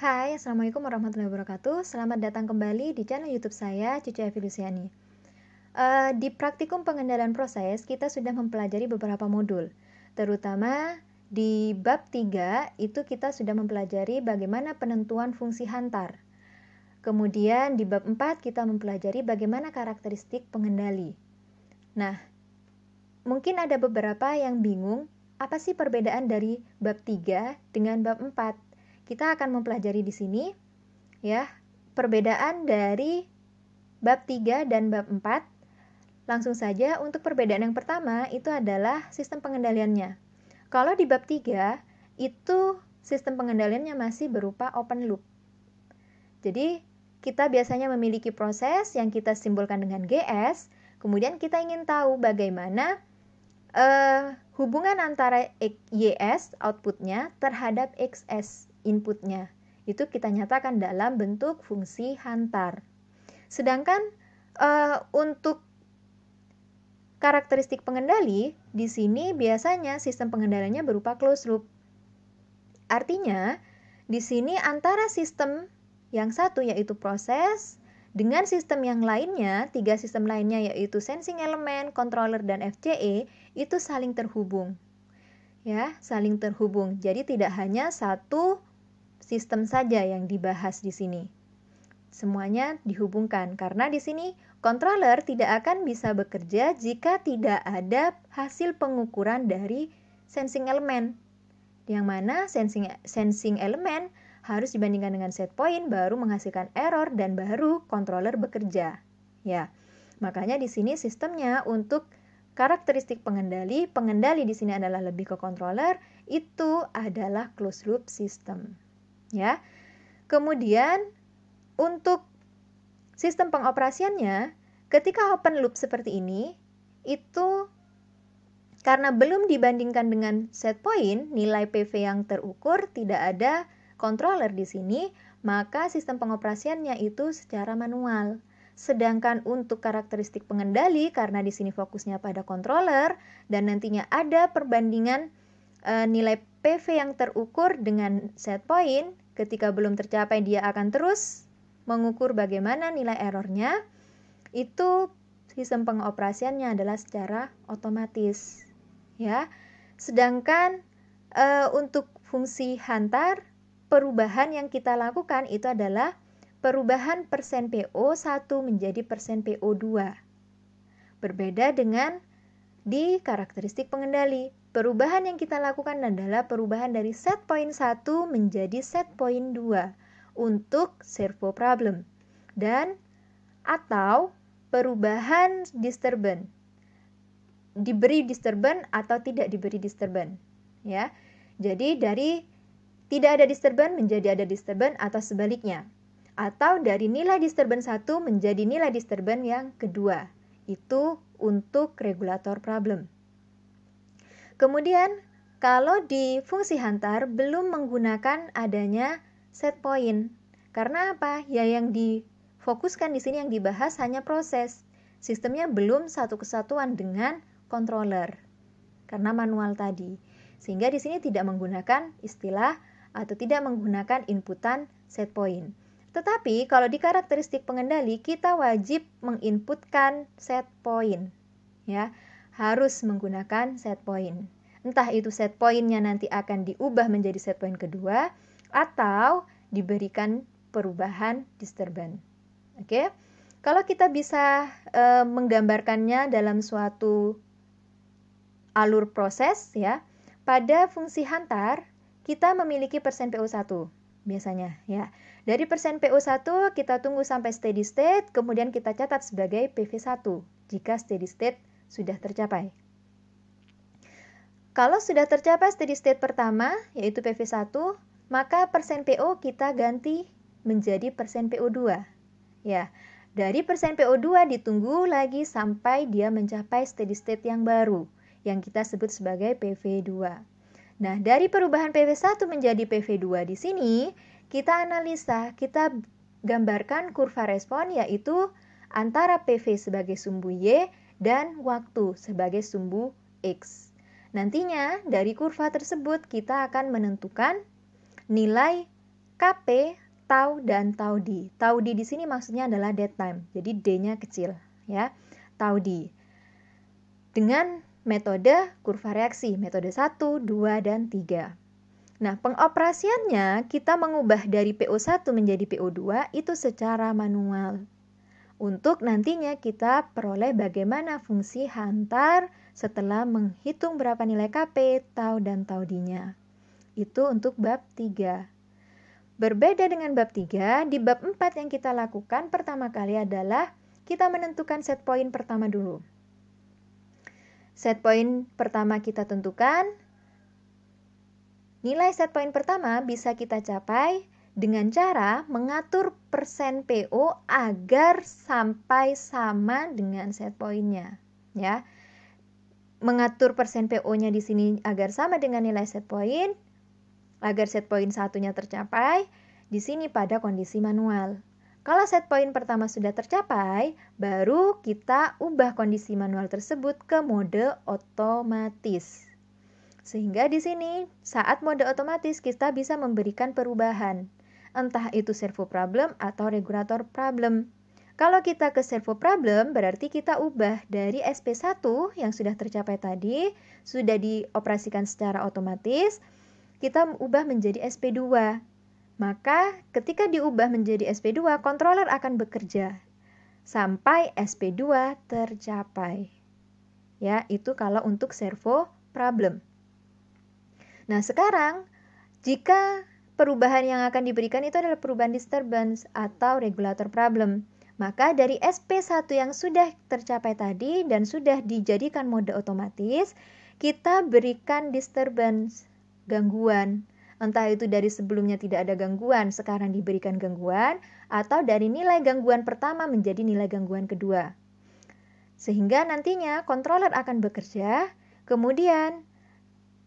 Hai, Assalamualaikum warahmatullahi wabarakatuh. Selamat datang kembali di channel YouTube saya, Cucu Evi Luciani. Uh, di praktikum pengendalian proses, kita sudah mempelajari beberapa modul. Terutama di bab 3, itu kita sudah mempelajari bagaimana penentuan fungsi hantar. Kemudian di bab 4, kita mempelajari bagaimana karakteristik pengendali. Nah, mungkin ada beberapa yang bingung, apa sih perbedaan dari bab 3 dengan bab 4? Kita akan mempelajari di sini ya perbedaan dari bab 3 dan bab 4. Langsung saja untuk perbedaan yang pertama itu adalah sistem pengendaliannya. Kalau di bab 3 itu sistem pengendaliannya masih berupa open loop. Jadi kita biasanya memiliki proses yang kita simbolkan dengan GS, kemudian kita ingin tahu bagaimana uh, hubungan antara YS outputnya terhadap XS inputnya. Itu kita nyatakan dalam bentuk fungsi hantar. Sedangkan uh, untuk karakteristik pengendali, di sini biasanya sistem pengendaliannya berupa closed loop. Artinya, di sini antara sistem yang satu yaitu proses dengan sistem yang lainnya, tiga sistem lainnya yaitu sensing elemen, controller dan FCE itu saling terhubung. Ya, saling terhubung. Jadi tidak hanya satu sistem saja yang dibahas di sini. Semuanya dihubungkan karena di sini controller tidak akan bisa bekerja jika tidak ada hasil pengukuran dari sensing elemen. Yang mana sensing sensing elemen harus dibandingkan dengan set point baru menghasilkan error dan baru controller bekerja. Ya. Makanya di sini sistemnya untuk karakteristik pengendali, pengendali di sini adalah lebih ke controller, itu adalah closed loop system ya. Kemudian untuk sistem pengoperasiannya, ketika open loop seperti ini, itu karena belum dibandingkan dengan set point, nilai PV yang terukur tidak ada controller di sini, maka sistem pengoperasiannya itu secara manual. Sedangkan untuk karakteristik pengendali karena di sini fokusnya pada controller dan nantinya ada perbandingan Eh, nilai PV yang terukur dengan set point ketika belum tercapai dia akan terus mengukur bagaimana nilai errornya itu sistem pengoperasiannya adalah secara otomatis ya sedangkan e, untuk fungsi hantar perubahan yang kita lakukan itu adalah perubahan persen PO1 menjadi persen PO2 berbeda dengan di karakteristik pengendali Perubahan yang kita lakukan adalah perubahan dari set point 1 menjadi set point 2 untuk servo problem dan atau perubahan disturbance diberi disturbance atau tidak diberi disturbance ya. Jadi dari tidak ada disturbance menjadi ada disturbance atau sebaliknya atau dari nilai disturbance 1 menjadi nilai disturbance yang kedua. Itu untuk regulator problem. Kemudian, kalau di fungsi hantar belum menggunakan adanya set point. Karena apa? Ya yang difokuskan di sini yang dibahas hanya proses. Sistemnya belum satu kesatuan dengan controller karena manual tadi. Sehingga di sini tidak menggunakan istilah atau tidak menggunakan inputan set point. Tetapi kalau di karakteristik pengendali kita wajib menginputkan set point ya harus menggunakan set point. Entah itu set pointnya nanti akan diubah menjadi set point kedua atau diberikan perubahan disturbance. Oke, okay? kalau kita bisa e, menggambarkannya dalam suatu alur proses ya, pada fungsi hantar kita memiliki persen PO1 biasanya ya. Dari persen PO1 kita tunggu sampai steady state, kemudian kita catat sebagai PV1 jika steady state sudah tercapai. Kalau sudah tercapai steady state pertama, yaitu PV1, maka persen PO kita ganti menjadi persen PO2. Ya, dari persen PO2 ditunggu lagi sampai dia mencapai steady state yang baru, yang kita sebut sebagai PV2. Nah, dari perubahan PV1 menjadi PV2 di sini, kita analisa, kita gambarkan kurva respon yaitu antara PV sebagai sumbu Y dan waktu sebagai sumbu X. Nantinya dari kurva tersebut kita akan menentukan nilai KP, tau dan tau di. Tau di di sini maksudnya adalah dead time. Jadi D-nya kecil ya. Tau di. Dengan metode kurva reaksi, metode 1, 2 dan 3. Nah, pengoperasiannya kita mengubah dari PO1 menjadi PO2 itu secara manual untuk nantinya kita peroleh bagaimana fungsi hantar setelah menghitung berapa nilai KP, tau dan tau dinya. Itu untuk bab 3. Berbeda dengan bab 3, di bab 4 yang kita lakukan pertama kali adalah kita menentukan set point pertama dulu. Set point pertama kita tentukan. Nilai set point pertama bisa kita capai dengan cara mengatur persen PO agar sampai sama dengan set pointnya ya mengatur persen PO-nya di sini agar sama dengan nilai set point agar set point satunya tercapai di sini pada kondisi manual kalau set point pertama sudah tercapai, baru kita ubah kondisi manual tersebut ke mode otomatis. Sehingga di sini, saat mode otomatis kita bisa memberikan perubahan entah itu servo problem atau regulator problem. Kalau kita ke servo problem, berarti kita ubah dari SP1 yang sudah tercapai tadi, sudah dioperasikan secara otomatis, kita ubah menjadi SP2. Maka ketika diubah menjadi SP2, controller akan bekerja sampai SP2 tercapai. Ya, itu kalau untuk servo problem. Nah, sekarang jika perubahan yang akan diberikan itu adalah perubahan disturbance atau regulator problem. Maka dari SP1 yang sudah tercapai tadi dan sudah dijadikan mode otomatis, kita berikan disturbance, gangguan. Entah itu dari sebelumnya tidak ada gangguan, sekarang diberikan gangguan, atau dari nilai gangguan pertama menjadi nilai gangguan kedua. Sehingga nantinya controller akan bekerja, kemudian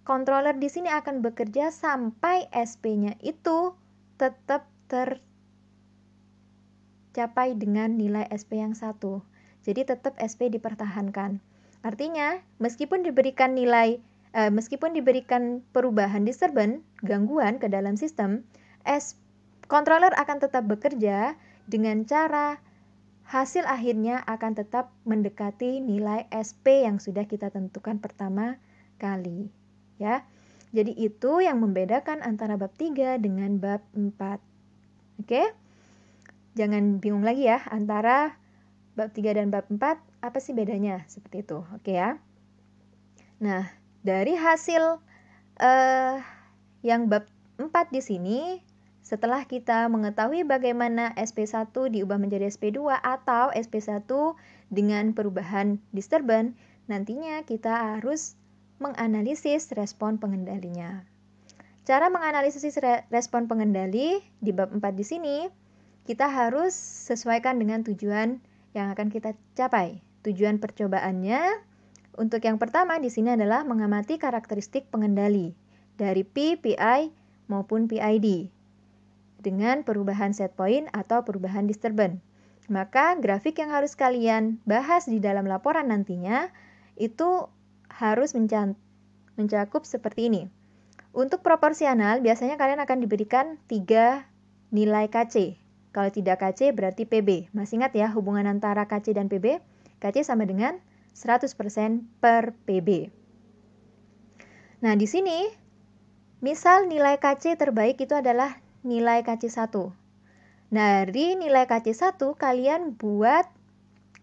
controller di sini akan bekerja sampai SP-nya itu tetap tercapai dengan nilai SP yang satu. Jadi tetap SP dipertahankan. Artinya, meskipun diberikan nilai eh, meskipun diberikan perubahan disturbance, gangguan ke dalam sistem, S controller akan tetap bekerja dengan cara hasil akhirnya akan tetap mendekati nilai SP yang sudah kita tentukan pertama kali ya. Jadi itu yang membedakan antara bab 3 dengan bab 4. Oke? Jangan bingung lagi ya antara bab 3 dan bab 4 apa sih bedanya? Seperti itu. Oke ya. Nah, dari hasil eh yang bab 4 di sini setelah kita mengetahui bagaimana SP1 diubah menjadi SP2 atau SP1 dengan perubahan disturbance, nantinya kita harus menganalisis respon pengendalinya. Cara menganalisis respon pengendali di bab 4 di sini, kita harus sesuaikan dengan tujuan yang akan kita capai. Tujuan percobaannya untuk yang pertama di sini adalah mengamati karakteristik pengendali dari P, PI maupun PID dengan perubahan set point atau perubahan disturbance. Maka grafik yang harus kalian bahas di dalam laporan nantinya itu harus mencakup seperti ini. Untuk proporsional, biasanya kalian akan diberikan 3 nilai KC. Kalau tidak KC berarti PB. Masih ingat ya hubungan antara KC dan PB? KC sama dengan 100% per PB. Nah, di sini misal nilai KC terbaik itu adalah nilai KC 1. dari nilai KC 1 kalian buat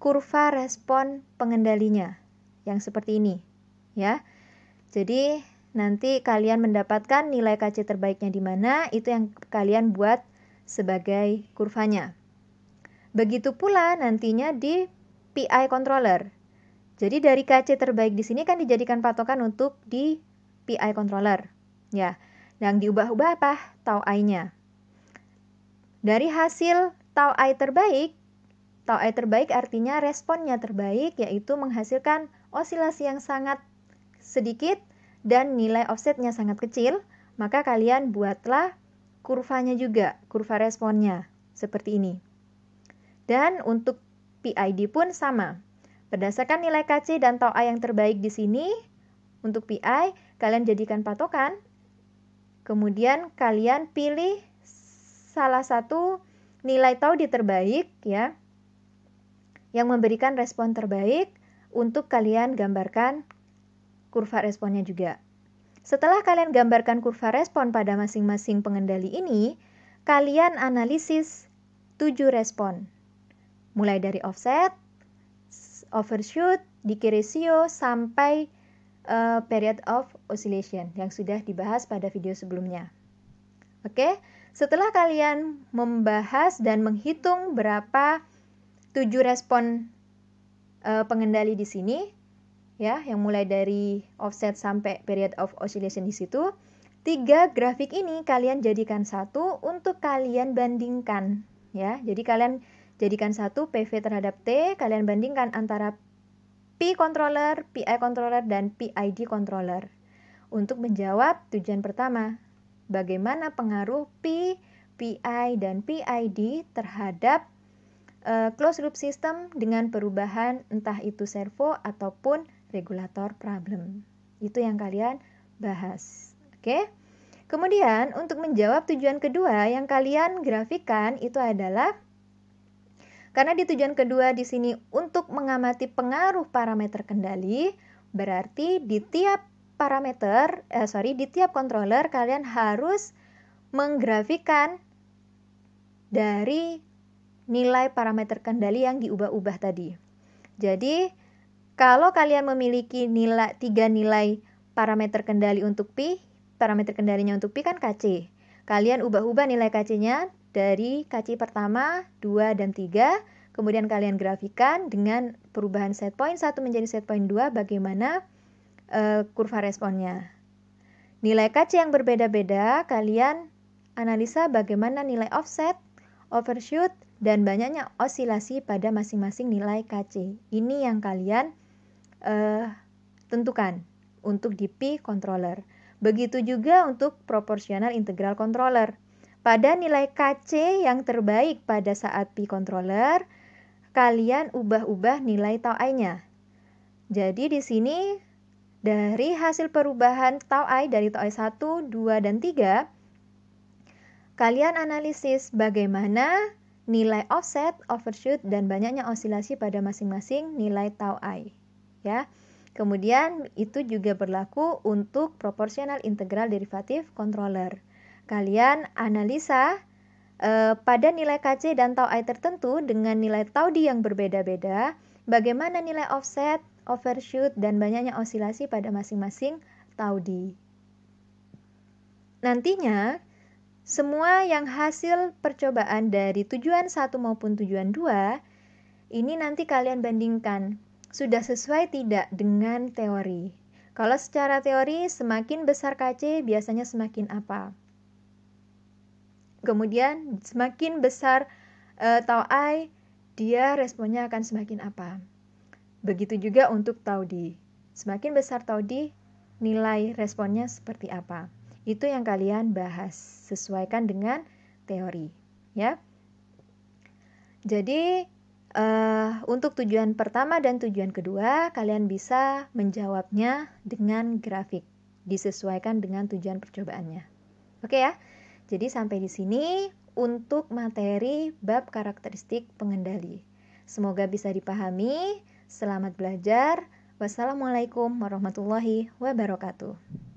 kurva respon pengendalinya yang seperti ini ya. Jadi nanti kalian mendapatkan nilai KC terbaiknya di mana, itu yang kalian buat sebagai kurvanya. Begitu pula nantinya di PI controller. Jadi dari KC terbaik di sini kan dijadikan patokan untuk di PI controller. Ya, yang diubah-ubah apa? Tau I-nya. Dari hasil tau I terbaik, tau I terbaik artinya responnya terbaik yaitu menghasilkan osilasi yang sangat sedikit dan nilai offsetnya sangat kecil, maka kalian buatlah kurvanya juga, kurva responnya seperti ini. Dan untuk PID pun sama. Berdasarkan nilai KC dan tau A yang terbaik di sini, untuk PI kalian jadikan patokan. Kemudian kalian pilih salah satu nilai tau di terbaik ya yang memberikan respon terbaik untuk kalian gambarkan kurva responnya juga. Setelah kalian gambarkan kurva respon pada masing-masing pengendali ini, kalian analisis tujuh respon. Mulai dari offset, overshoot, decay ratio, sampai uh, period of oscillation yang sudah dibahas pada video sebelumnya. Oke, setelah kalian membahas dan menghitung berapa tujuh respon uh, pengendali di sini, ya yang mulai dari offset sampai period of oscillation di situ. Tiga grafik ini kalian jadikan satu untuk kalian bandingkan ya. Jadi kalian jadikan satu PV terhadap T, kalian bandingkan antara P controller, PI controller dan PID controller. Untuk menjawab tujuan pertama, bagaimana pengaruh P, PI dan PID terhadap uh, closed loop system dengan perubahan entah itu servo ataupun regulator problem. Itu yang kalian bahas. Oke? Kemudian untuk menjawab tujuan kedua yang kalian grafikan itu adalah karena di tujuan kedua di sini untuk mengamati pengaruh parameter kendali, berarti di tiap parameter, eh, sorry, di tiap controller kalian harus menggrafikan dari nilai parameter kendali yang diubah-ubah tadi. Jadi kalau kalian memiliki nilai tiga nilai parameter kendali untuk pi, parameter kendalinya untuk pi kan kc. Kalian ubah-ubah nilai kc-nya dari kc pertama, 2 dan 3, kemudian kalian grafikan dengan perubahan set point 1 menjadi set point 2 bagaimana uh, kurva responnya. Nilai KC yang berbeda-beda, kalian analisa bagaimana nilai offset, overshoot, dan banyaknya osilasi pada masing-masing nilai KC. Ini yang kalian uh, tentukan untuk DP controller. Begitu juga untuk proporsional integral controller. Pada nilai KC yang terbaik pada saat P controller, kalian ubah-ubah nilai tau I-nya. Jadi di sini dari hasil perubahan tau I dari tau I 1, 2, dan 3, kalian analisis bagaimana nilai offset, overshoot, dan banyaknya osilasi pada masing-masing nilai tau I ya. Kemudian itu juga berlaku untuk proporsional integral derivatif controller. Kalian analisa eh, pada nilai KC dan tau I tertentu dengan nilai tau D yang berbeda-beda, bagaimana nilai offset, overshoot, dan banyaknya osilasi pada masing-masing tau D. Nantinya, semua yang hasil percobaan dari tujuan satu maupun tujuan dua ini nanti kalian bandingkan sudah sesuai tidak dengan teori. Kalau secara teori, semakin besar KC biasanya semakin apa? Kemudian, semakin besar e, tau I, dia responnya akan semakin apa? Begitu juga untuk tau D. Semakin besar tau D, nilai responnya seperti apa? Itu yang kalian bahas, sesuaikan dengan teori, ya. Jadi, Uh, untuk tujuan pertama dan tujuan kedua, kalian bisa menjawabnya dengan grafik disesuaikan dengan tujuan percobaannya. Oke ya. Jadi sampai di sini untuk materi bab karakteristik pengendali. Semoga bisa dipahami. Selamat belajar. Wassalamualaikum warahmatullahi wabarakatuh.